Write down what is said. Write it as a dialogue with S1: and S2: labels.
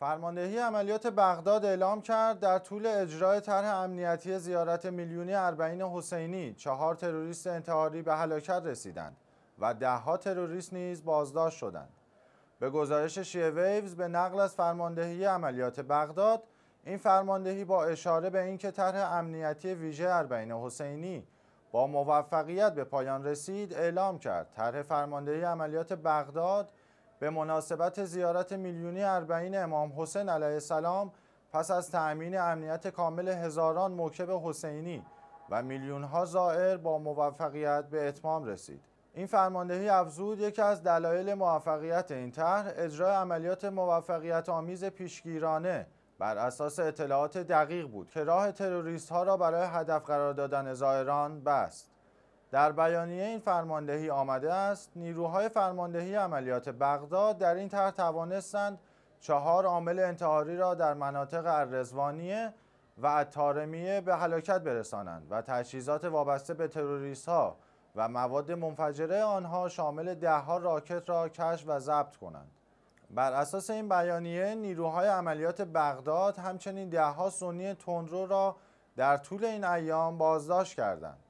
S1: فرماندهی عملیات بغداد اعلام کرد در طول اجرای طرح امنیتی زیارت میلیونی اربعین حسینی چهار تروریست انتحاری به هلاکت رسیدند و دهها تروریست نیز بازداشت شدند. به گزارش شیه ویوز به نقل از فرماندهی عملیات بغداد این فرماندهی با اشاره به اینکه طرح امنیتی ویژه اربعین حسینی با موفقیت به پایان رسید اعلام کرد طرح فرماندهی عملیات بغداد به مناسبت زیارت میلیونی اربعین امام حسین علیه السلام پس از تأمین امنیت کامل هزاران موکب حسینی و میلیونها زائر با موفقیت به اتمام رسید. این فرماندهی افزود یکی از دلایل موفقیت این طرح اجرای عملیات موفقیت آمیز پیشگیرانه بر اساس اطلاعات دقیق بود که راه تروریست ها را برای هدف قرار دادن زائران بست. در بیانیه این فرماندهی آمده است نیروهای فرماندهی عملیات بغداد در این طرح توانستند چهار عامل انتحاری را در مناطق الرزوانیه و اتارمیه به هلاکت برسانند و تجهیزات وابسته به تروریست ها و مواد منفجره آنها شامل ها راکت را کشف و ضبط کنند بر اساس این بیانیه نیروهای عملیات بغداد همچنین دهها سنی تندرو را در طول این ایام بازداشت کردند